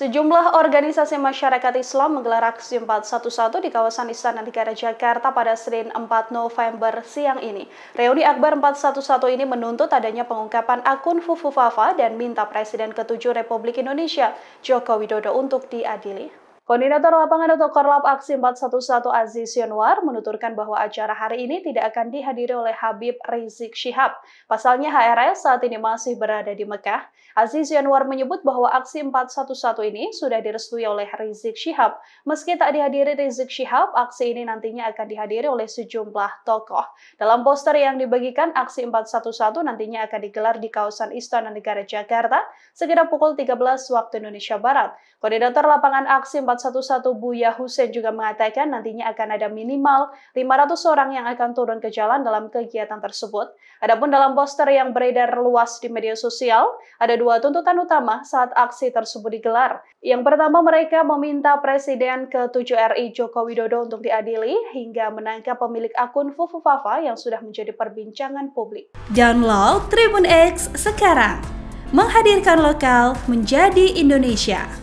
Sejumlah organisasi masyarakat Islam menggelar aksi 411 di kawasan Istana Negara Jakarta pada Senin 4 November siang ini. Reuni Akbar 411 ini menuntut adanya pengungkapan akun Fufu Fafa dan minta Presiden ke-7 Republik Indonesia Joko Widodo untuk diadili. Koordinator lapangan atau Korlap Aksi 411 Aziz Yonwar menuturkan bahwa acara hari ini tidak akan dihadiri oleh Habib Rizik Syihab. Pasalnya HRS saat ini masih berada di Mekah. Aziz Yonwar menyebut bahwa aksi 411 ini sudah direstui oleh Rizik Syihab. Meski tak dihadiri Rizik Syihab, aksi ini nantinya akan dihadiri oleh sejumlah tokoh. Dalam poster yang dibagikan, aksi 411 nantinya akan digelar di kawasan Istana Negara Jakarta sekitar pukul 13 waktu Indonesia Barat. Koordinator lapangan aksi 411 satu-satu Buya Hussein juga mengatakan nantinya akan ada minimal 500 orang yang akan turun ke jalan dalam kegiatan tersebut. Adapun dalam poster yang beredar luas di media sosial, ada dua tuntutan utama saat aksi tersebut digelar. Yang pertama mereka meminta Presiden ke-7 RI Joko Widodo untuk diadili hingga menangkap pemilik akun Fufu Fafa yang sudah menjadi perbincangan publik. Download Tribun X sekarang menghadirkan lokal menjadi Indonesia.